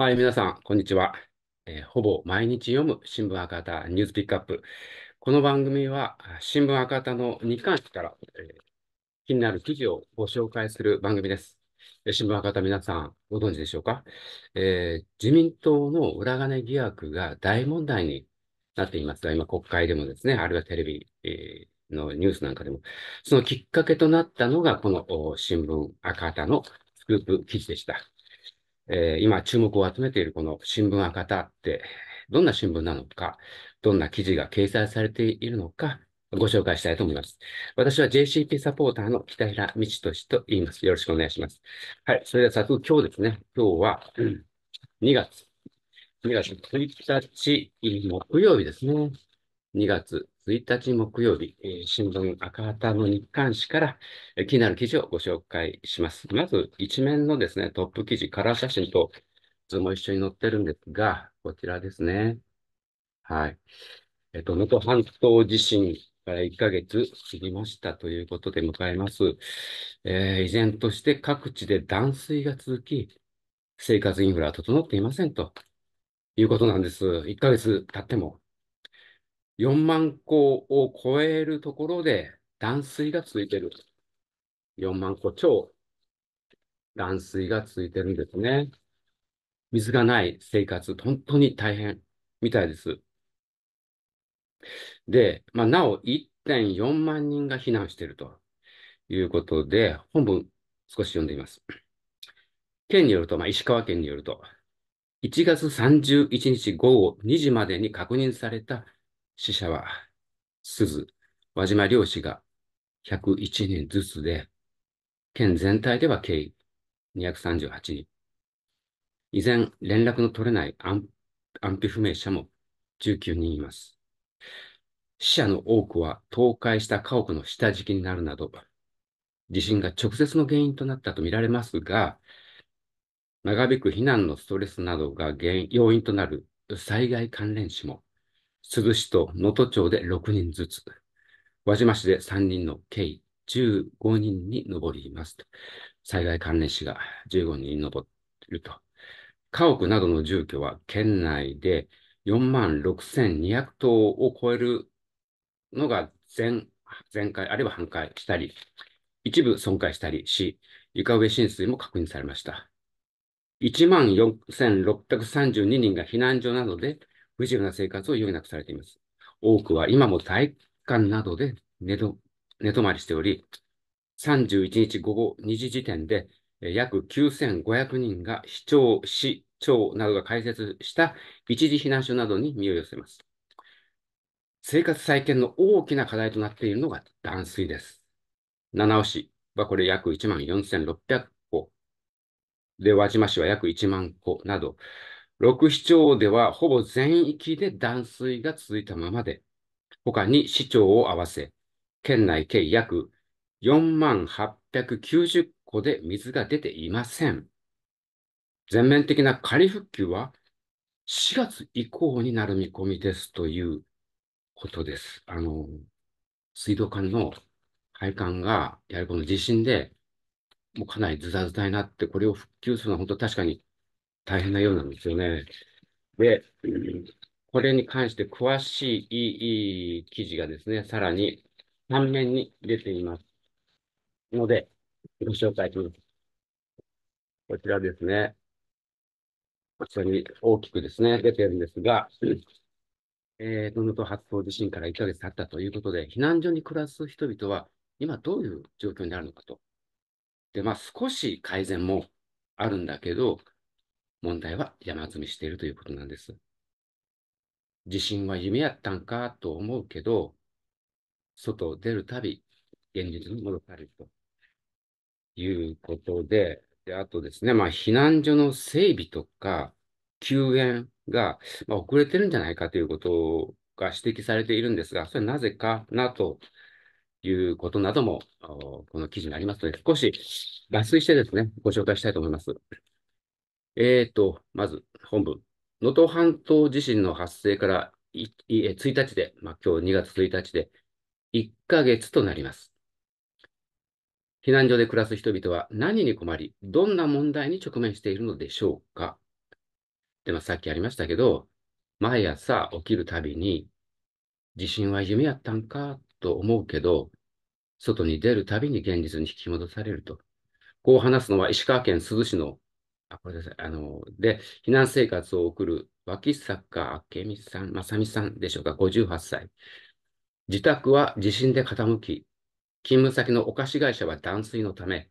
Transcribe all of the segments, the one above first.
はい、皆さん、こんにちは。えーほぼ毎日読む新聞赤旗ニュースピックアップ。この番組は、新聞赤旗の日刊から、えー気になる記事をご紹介する番組です。えー新聞赤旗皆さん、ご存知でしょうか、えー自民党の裏金疑惑が大問題になっていますが、今国会でもですね、あるいはテレビ、えーのニュースなんかでも、そのきっかけとなったのが、この新聞赤旗のスクープ記事でした。えー、今注目を集めているこの新聞赤田って、どんな新聞なのか、どんな記事が掲載されているのか、ご紹介したいと思います。私は JCP サポーターの北平道俊と言います。よろしくお願いします。はい。それでは早速今日ですね。今日は2月、2月1日木曜日ですね。2月1日木曜日、えー、新聞赤旗の日刊紙から、えー、気になる記事をご紹介します。まず、一面のですね、トップ記事、カラー写真と図も一緒に載ってるんですが、こちらですね。はい。えっ、ー、と、能登半島地震から1ヶ月過ぎましたということで迎えます。えー、依然として各地で断水が続き、生活インフラは整っていませんということなんです。1ヶ月経っても4万戸を超えるところで断水が続いてる。4万戸超断水が続いてるんですね。水がない生活、本当に大変みたいです。で、まあ、なお1.4万人が避難しているということで、本文少し読んでいます。県によると、まあ、石川県によると、1月31日午後2時までに確認された死者は、鈴、輪島漁師が101人ずつで、県全体では計238人。依然、連絡の取れない安否不明者も19人います。死者の多くは倒壊した家屋の下敷きになるなど、地震が直接の原因となったとみられますが、長引く避難のストレスなどが原因要因となる災害関連死も珠洲市と能登町で6人ずつ、輪島市で3人の計15人に上ります。災害関連死が15人に上ると。家屋などの住居は県内で4万6200棟を超えるのが全全壊あるいは半壊したり、一部損壊したりし、床上浸水も確認されました。1万4632人が避難所などで不自由な生活を余儀なくされています。多くは今も体育館などで寝ど寝泊まりしており、31日午後2時時点で、約9500人が市長、市長などが開設した一時避難所などに身を寄せます。生活再建の大きな課題となっているのが断水です。七尾市はこれ約1万4600戸、で、輪島市は約1万戸など、六市町ではほぼ全域で断水が続いたままで、他に市町を合わせ、県内計約4万890戸で水が出ていません。全面的な仮復旧は4月以降になる見込みですということです。あの、水道管の配管が、やはりこの地震で、もうかなりズだズだになって、これを復旧するのは本当確かに大変なようなんですよね。で、これに関して詳しい記事がですね、さらに3面に出ています。ので、ご紹介します。こちらですね。こちらに大きくですね、出てるんですが、えー、能登発動地震から1ヶ月経ったということで、避難所に暮らす人々は今どういう状況になるのかと。で、まあ少し改善もあるんだけど、問題は山積みしているということなんです。地震は夢やったんかと思うけど、外を出るたび、現実に戻されるということで、であとですね、まあ、避難所の整備とか、救援が、まあ、遅れてるんじゃないかということが指摘されているんですが、それはなぜかなということなども、この記事にありますので、少し抜粋してですね、ご紹介したいと思います。えっ、ー、と、まず本文。能登半島地震の発生から1日で、まあ、今日2月1日で1ヶ月となります。避難所で暮らす人々は何に困り、どんな問題に直面しているのでしょうか。で、まあ、さっきありましたけど、毎朝起きるたびに、地震は夢やったんかと思うけど、外に出るたびに現実に引き戻されると。こう話すのは石川県珠洲市のあ、これです。あの、で、避難生活を送る脇坂明美さん、正美さんでしょうか、58歳。自宅は地震で傾き、勤務先のお菓子会社は断水のため、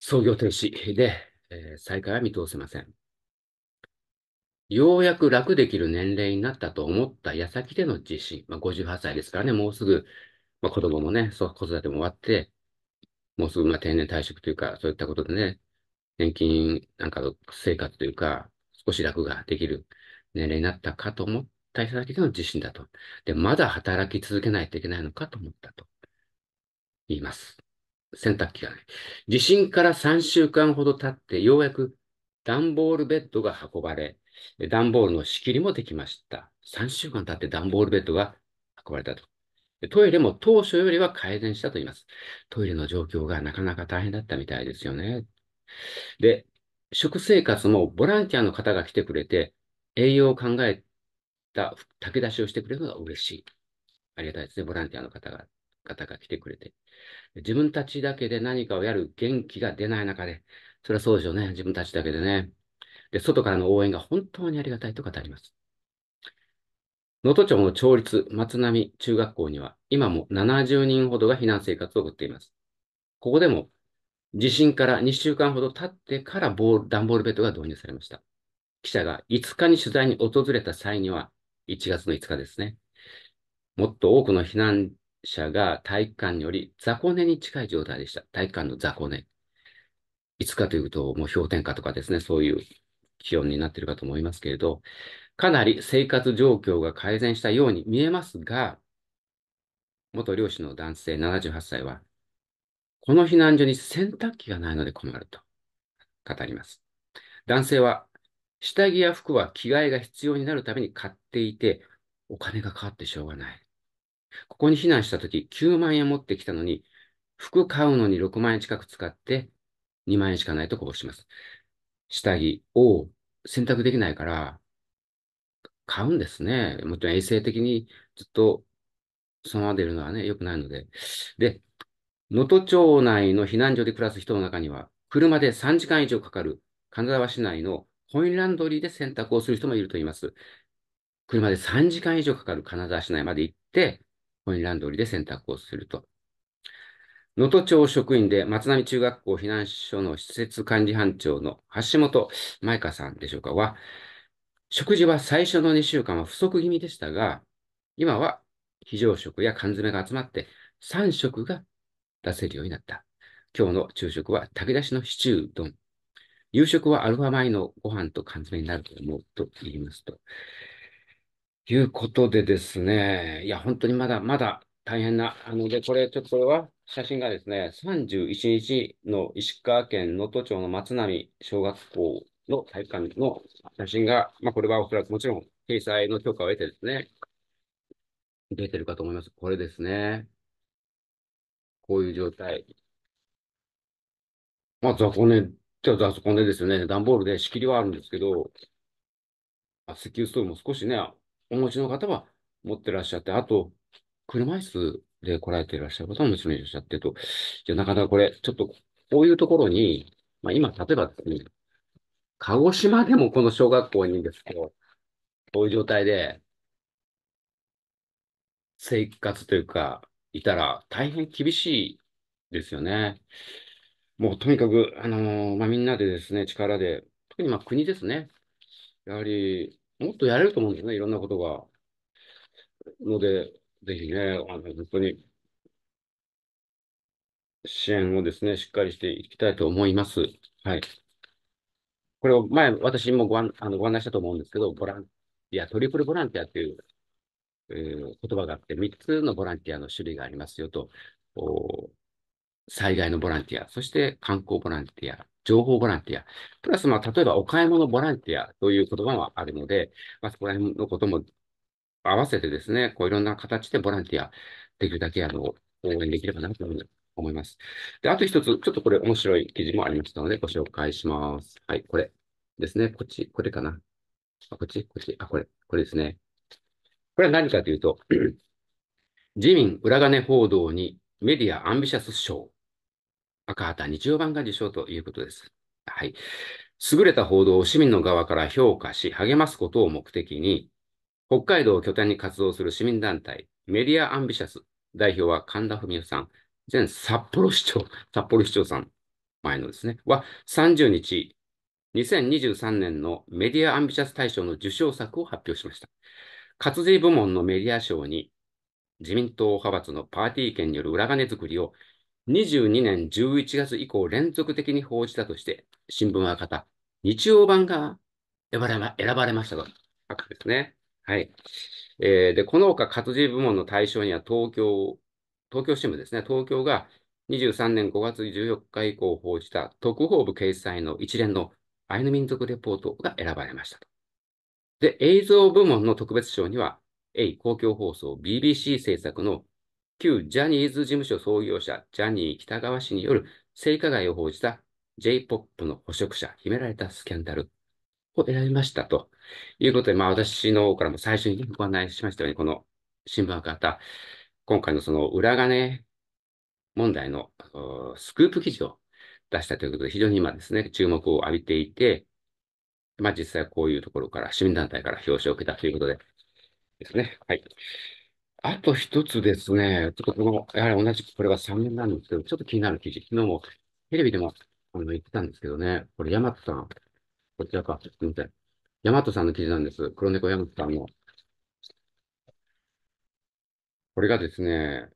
操業停止で、えー、再開は見通せません。ようやく楽できる年齢になったと思った矢先での地震、まあ、58歳ですからね、もうすぐ、まあ、子供もね、子育ても終わって、もうすぐまあ定年退職というか、そういったことでね、年金なんかの生活というか、少し楽ができる年齢になったかと思った人たけの地震だと。で、まだ働き続けないといけないのかと思ったと言います。洗濯機がない。地震から3週間ほど経って、ようやく段ボールベッドが運ばれ、段ボールの仕切りもできました。3週間経って段ボールベッドが運ばれたと。トイレも当初よりは改善したと言います。トイレの状況がなかなか大変だったみたいですよね。で、食生活もボランティアの方が来てくれて、栄養を考えた炊き出しをしてくれるのが嬉しい。ありがたいですね、ボランティアの方が方が来てくれて。自分たちだけで何かをやる元気が出ない中で、それはそうでしょうね、自分たちだけでね。で、外からの応援が本当にありがたいと語ります。能登町の町立松並中学校には、今も70人ほどが避難生活を送っています。ここでも地震から2週間ほど経ってからボール段ボールベッドが導入されました。記者が5日に取材に訪れた際には、1月の5日ですね。もっと多くの避難者が体育館により雑魚寝に近い状態でした。体育館の雑魚寝。5日というと、もう氷点下とかですね、そういう気温になっているかと思いますけれど、かなり生活状況が改善したように見えますが、元漁師の男性78歳は、この避難所に洗濯機がないので困ると語ります。男性は、下着や服は着替えが必要になるために買っていて、お金がかかってしょうがない。ここに避難したとき、9万円持ってきたのに、服買うのに6万円近く使って、2万円しかないとこぼします。下着を選択できないから、買うんですね。もちろん衛生的にずっとそのままでいるのはね、良くないので。で、能登町内の避難所で暮らす人の中には、車で3時間以上かかる金沢市内のコインランドリーで洗濯をする人もいるといいます。車で3時間以上かかる金沢市内まで行って、コインランドリーで洗濯をすると。能登町職員で松並中学校避難所の施設管理班長の橋本舞香さんでしょうかは、食事は最初の2週間は不足気味でしたが、今は非常食や缶詰が集まって3食が出せるようになった。今日の昼食は炊き出しのシチュー丼。夕食はアルファ米のご飯と缶詰になると思うと言いますと。いうことでですね、いや、本当にまだまだ大変な、あので、これ、ちょっとこれは写真がですね、31日の石川県能登町の松並小学校の体育館の写真が、まあ、これはおそらくもちろん掲載の許可を得てですね、出てるかと思います。これですね。こういう状態。まあ、雑魚寝、じゃ雑魚寝ですよね。段ボールで仕切りはあるんですけど、あ、石油ストーブも少しね、お持ちの方は持ってらっしゃって、あと、車椅子で来られていらっしゃる方ももちろんいらっしゃってと、じゃなかなかこれ、ちょっと、こういうところに、まあ、今、例えばですね、鹿児島でもこの小学校にですけど、こういう状態で、生活というか、いたら大変厳しいですよね。もうとにかく、あのー、まあ、みんなでですね、力で、特にまあ国ですね。やはり、もっとやれると思うんですね、いろんなことが。ので、ぜひね、あの本当に支援をですね、しっかりしていきたいと思います。はい。これを前、私もご案あのご案内したと思うんですけど、ボランティア、トリプルボランティアっていう言葉があって、3つのボランティアの種類がありますよと、災害のボランティア、そして観光ボランティア、情報ボランティア、プラス、まあ、例えばお買い物ボランティアという言葉もあるので、まあ、そこら辺のことも合わせてですね、こういろんな形でボランティア、できるだけあの応援できればなと思います。で、あと一つ、ちょっとこれ面白い記事もありましたので、ご紹介します。はい、これですね。こっち、これかな。あこっち、こっち、あ、これ、これですね。これは何かというと、自民裏金報道にメディアアンビシャス賞、赤旗日曜版が受賞ということです。はい。優れた報道を市民の側から評価し、励ますことを目的に、北海道を拠点に活動する市民団体、メディアアンビシャス、代表は神田文夫さん、前札幌市長、札幌市長さん、前のですね、は30日、2023年のメディアアンビシャス大賞の受賞作を発表しました。活字部門のメディア賞に、自民党派閥のパーティー券による裏金作りを22年11月以降連続的に報じたとして、新聞は方、日曜版が選ばれましたとですね。はい。えー、で、この他活字部門の対象には東京、東京新聞ですね。東京が23年5月14日以降報じた特報部掲載の一連のアイヌ民族レポートが選ばれましたと。で、映像部門の特別賞には、A 公共放送 BBC 制作の旧ジャニーズ事務所創業者ジャニー喜多川氏による性加害を報じた J-POP の捕食者、秘められたスキャンダルを選びましたということで、まあ私の方からも最初にご案内しましたように、この新聞博多、今回のその裏金問題のスクープ記事を出したということで、非常に今ですね、注目を浴びていて、まあ実際こういうところから、市民団体から表彰を受けたということで、ですね。はい。あと一つですね、ちょっとこの、やはり同じこれは3年なんですけど、ちょっと気になる記事、昨日もテレビでもあの言ってたんですけどね、これ、ヤマトさん、こちらか、すみません。ヤマトさんの記事なんです。黒猫ヤマトさんの。これがですね、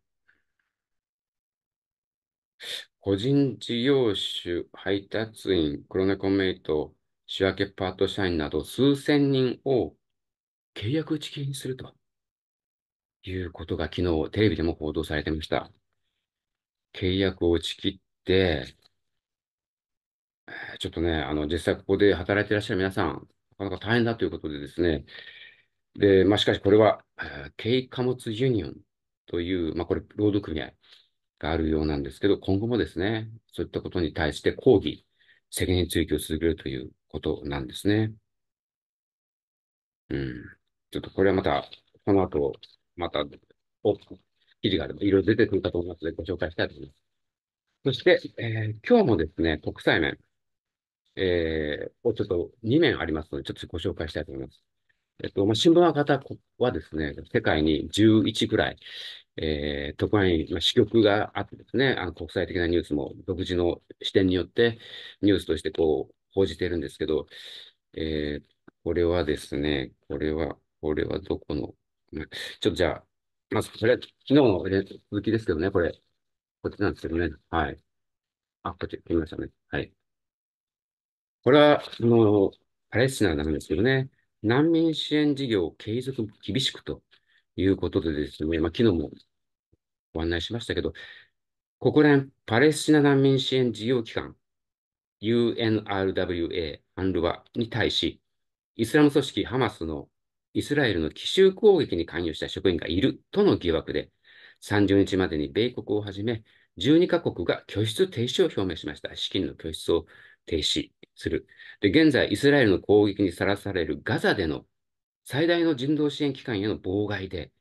個人事業主配達員黒猫メイト仕分けパート社員など数千人を契約打ち切りにするということが昨日テレビでも報道されてました。契約を打ち切って、ちょっとね、あの、実際ここで働いていらっしゃる皆さん、なかなか大変だということでですね、で、まあ、しかしこれは、軽貨物ユニオンという、まあ、これ、労働組合があるようなんですけど、今後もですね、そういったことに対して抗議、責任追及を続けるということなんですね。うん。ちょっとこれはまた、この後、また、記事がいろいろ出てくるかと思いますので、ご紹介したいと思います。そして、えー、今日もですね、国際面、えー、をちょっと2面ありますので、ちょっとご紹介したいと思います。えっと、まあ、新聞方はですね、世界に11ぐらい、えー、特派員、まあ、支局があってですね、あの国際的なニュースも独自の視点によってニュースとしてこう、報じてるんですけど、えー、これはですね、これは、これはどこの、ちょっとじゃあ、まあ、それは昨日の続きですけどね、これ、こっちなんですけどね、はい。あ、こっち、来ましたね。はい。これは、あの、パレスチナなんですけどね、難民支援事業を継続厳しくということでですね、まあ、昨日もご案内しましたけど、国連パレスチナ難民支援事業機関、UNRWA、アンルワに対し、イスラム組織ハマスのイスラエルの奇襲攻撃に関与した職員がいるとの疑惑で、30日までに米国をはじめ、12カ国が拠出停止を表明しました。資金の拠出を停止する。で、現在、イスラエルの攻撃にさらされるガザでの最大の人道支援機関への妨害で、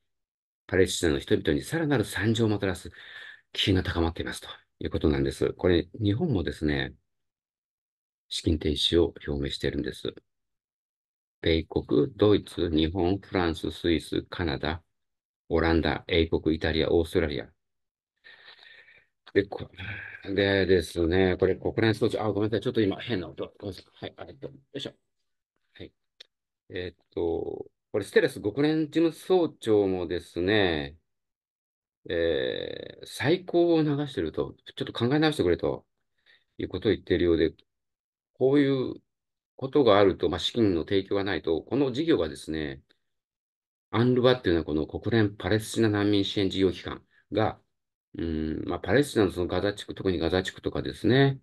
パレスチナの人々にさらなる惨状をもたらす危機が高まっていますということなんです。これ、日本もですね、資金停止を表明しているんです。米国、ドイツ、日本、フランス、スイス、カナダ、オランダ、英国、イタリア、オーストラリア。で、こでですね、これ国連総長、あ、ごめんなさい、ちょっと今変な音。ごめんなさい。はい、あれと、よいしょ。はい。えー、っと、これステレス国連事務総長もですね、えー、最高を流してると、ちょっと考え直してくれということを言っているようで、こういうことがあると、まあ、資金の提供がないと、この事業がですね、アンルバっていうのはこの国連パレスチナ難民支援事業機関が、うんまあ、パレスチナのそのガザ地区、特にガザ地区とかですね、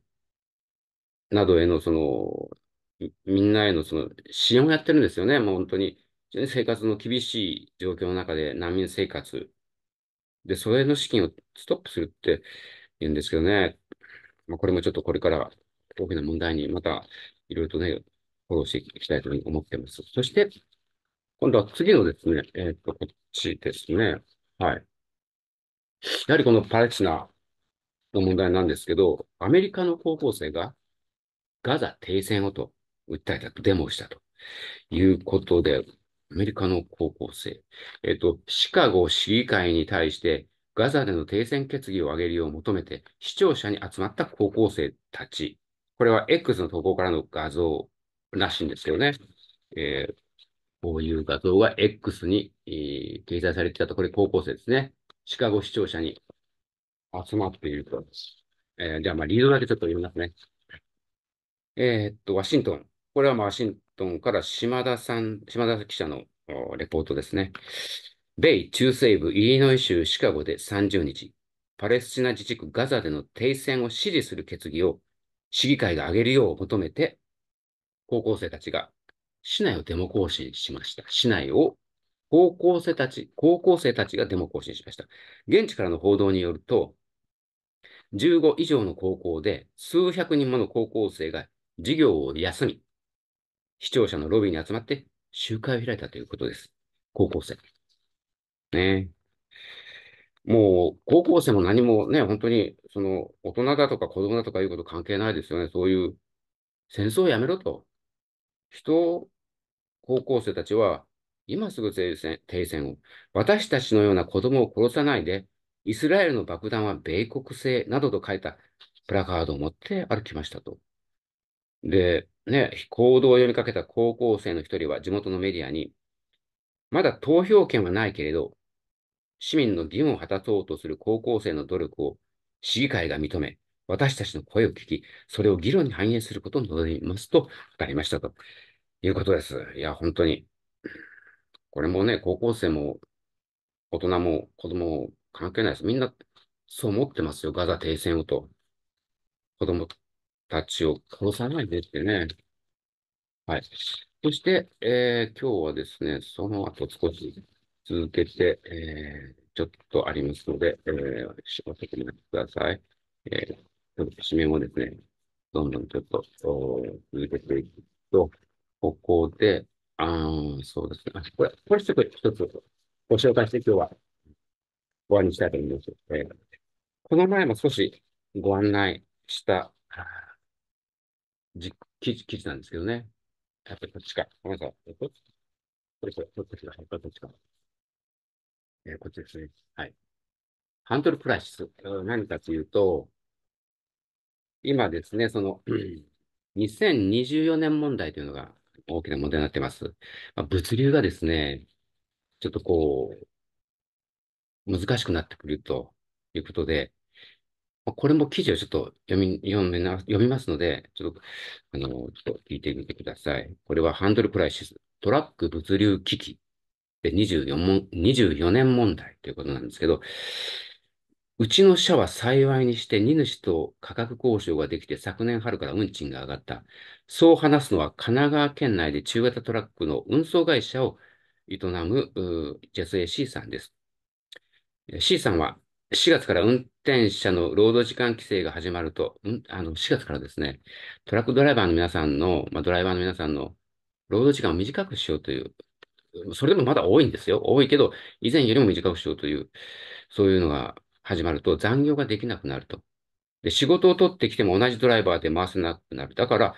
などへのその、みんなへのその支援をやってるんですよね、もう本当に。生活の厳しい状況の中で難民生活。で、それの資金をストップするって言うんですけどね。まあ、これもちょっとこれから大きな問題にまたいろいろとね、フォローしていきたいというに思っています。そして、今度は次のですね、えっ、ー、と、こっちですね。はい。やはりこのパレスチナの問題なんですけど、アメリカの高校生がガザ停戦をと訴えたと、デモをしたということで、アメリカの高校生、えっ、ー、と、シカゴ市議会に対して、ガザでの停戦決議を挙げるよう求めて、視聴者に集まった高校生たちこれは X の投稿からの画像らしいんですけどね。えー、こういう画像が X に、えー、掲載されていたと、これ高校生ですね。シカゴ視聴者に集まっていると。えー、じゃあ、まあ、リードだけちょっと読みますね。えー、っと、ワシントン。これは、まあ、ワシントンから島田さん、島田記者のレポートですね。米中西部イリノイ州シカゴで30日、パレスチナ自治区ガザでの停戦を支持する決議を市議会が挙げるよう求めて、高校生たちが市内をデモ行進しました。市内を高校生たち、高校生たちがデモ行進しました。現地からの報道によると、15以上の高校で数百人もの高校生が授業を休み、視聴者のロビーに集まって集会を開いたということです。高校生。ねもう高校生も何もね、本当にその大人だとか子供だとかいうこと関係ないですよね。そういう戦争をやめろと。人、を、高校生たちは今すぐ停戦停戦を。私たちのような子供を殺さないで、イスラエルの爆弾は米国製などと書いたプラカードを持って歩きましたと。で、ね、行動を呼びかけた高校生の一人は地元のメディアに、まだ投票権はないけれど、市民の義務を果たそうとする高校生の努力を市議会が認め、私たちの声を聞き、それを議論に反映することを望みますと語りましたということです。いや、本当に。これもね、高校生も大人も子供も関係ないです。みんなそう思ってますよ。ガザ停戦をと。子供たちを殺さないでってね。はい。そして、えー、今日はですね、その後少し続けて、えー、ちょっとありますので、えー、お先にください。えー、締めもですね、どんどんちょっと続けていくと、ここで、あそうですね。あこれ、これちょっと一つご紹介して今日は終わりにしたいと思います。えー、この前も少しご案内した記事記事なんですけどね。やっぱりこっちか。ごめんなさい。これ、これ、こっちか。こっちか。えー、こっちですね。はい。ハンドルプラシス、何かというと、今ですね、その、2024年問題というのが大きな問題になっています。まあ、物流がですね、ちょっとこう、難しくなってくるということで、まあ、これも記事をちょっと読み、読な、読みますので、ちょっと、あの、ちょっと聞いてみてください。これはハンドルプライシス、トラック物流危機で24問、24年問題ということなんですけど、うちの社は幸いにして荷主と価格交渉ができて昨年春から運賃が上がった。そう話すのは神奈川県内で中型トラックの運送会社を営む JSAC さんです。C さんは4月から運転者の労働時間規制が始まると、うん、あの4月からですね、トラックドライバーの皆さんの、まあ、ドライバーの皆さんの労働時間を短くしようというそれでもまだ多いんですよ。多いけど、以前よりも短くしようという、そういうのが始まると残業ができなくなると。で、仕事を取ってきても同じドライバーで回せなくなる。だから、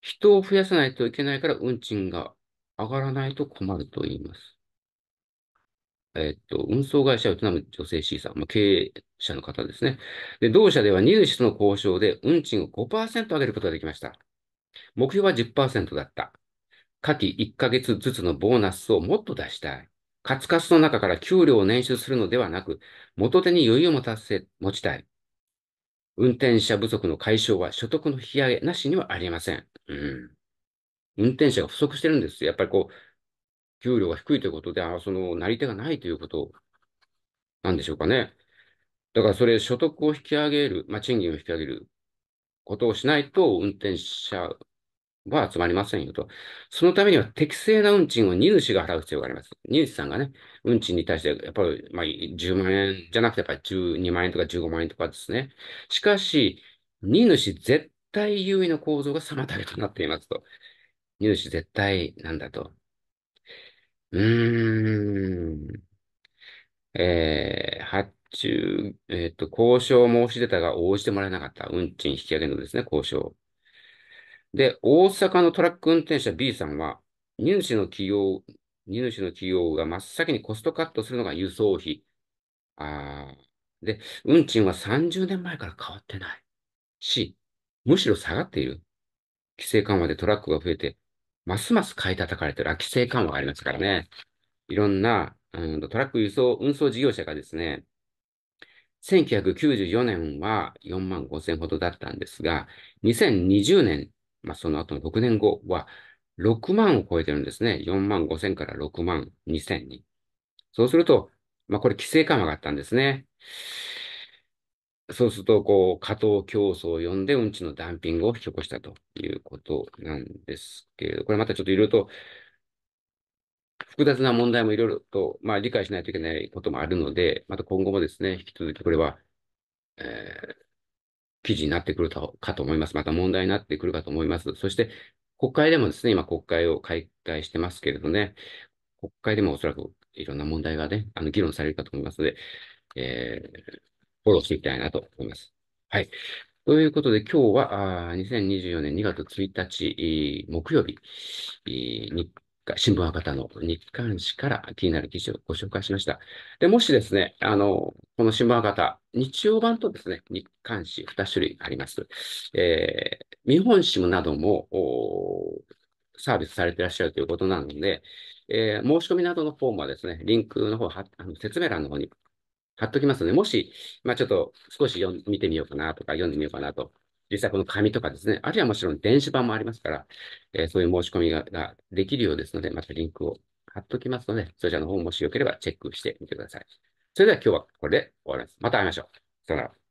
人を増やさないといけないから運賃が上がらないと困ると言います。えっと、運送会社を営む女性 C さん、まあ、経営者の方ですね。で、同社では入主との交渉で運賃を5%上げることができました。目標は10%だった。夏季1ヶ月ずつのボーナスをもっと出したい。カツカツの中から給料を捻出するのではなく、元手に余裕を持たせ、持ちたい。運転者不足の解消は所得の引き上げなしにはありません。うん。運転者が不足してるんですやっぱりこう、給料が低いということで、あその、なり手がないということなんでしょうかね。だからそれ、所得を引き上げる、まあ、賃金を引き上げることをしないと、運転者は集まりませんよと。そのためには適正な運賃を荷主が払う必要があります。荷主さんがね、運賃に対して、やっぱり、まあ、10万円じゃなくて、やっぱり12万円とか15万円とかですね。しかし、荷主絶対優位の構造が妨げとなっていますと。荷主絶対なんだと。うーん。えー、発注、えっ、ー、と、交渉申し出たが応じてもらえなかった。運賃引き上げのですね、交渉。で、大阪のトラック運転手 B さんは、荷主の企業、荷主の企業が真っ先にコストカットするのが輸送費。あで、運賃は30年前から変わってない。し、むしろ下がっている。規制緩和でトラックが増えて、ますます買い叩かれてる。あ、規制緩和がありますからね。いろんな、うん、トラック輸送、運送事業者がですね、1994年は4万5千ほどだったんですが、2020年まあ、その後の6年後は、6万を超えてるんですね。4万5千から6万2千に。そうすると、まあ、これ規制緩和があったんですね。そうすると、こう、加藤競争を呼んで、うんちのダンピングを引き起こしたということなんですけれど、これまたちょっといろいろと、複雑な問題もいろいろと、まあ、理解しないといけないこともあるので、また今後もですね、引き続きこれは、えー、記事になってくるかと思います。また問題になってくるかと思います。そして、国会でもですね、今国会を開会してますけれどね、国会でもおそらくいろんな問題がね、あの議論されるかと思いますので、えー、フォローしていきたいなと思います。はい。ということで、今日は、あ2024年2月1日、木曜日に新聞博多の日刊誌から気になる記事をご紹介しました。で、もしですね、あの、この新聞博多、日曜版とですね、日刊紙2種類あります。えー、日本新などもサービスされていらっしゃるということなので、えー、申し込みなどのフォームはですね、リンクの方は、あの説明欄の方に貼っときますので、もし、まあ、ちょっと少し読見てみようかなとか、読んでみようかなと実際この紙とかですね、あるいはもちろん電子版もありますから、えー、そういう申し込みがができるようですので、またリンクを貼っておきますので、そちらの方もしよければチェックしてみてください。それでは今日はこれで終わります。また会いましょう。さよなら。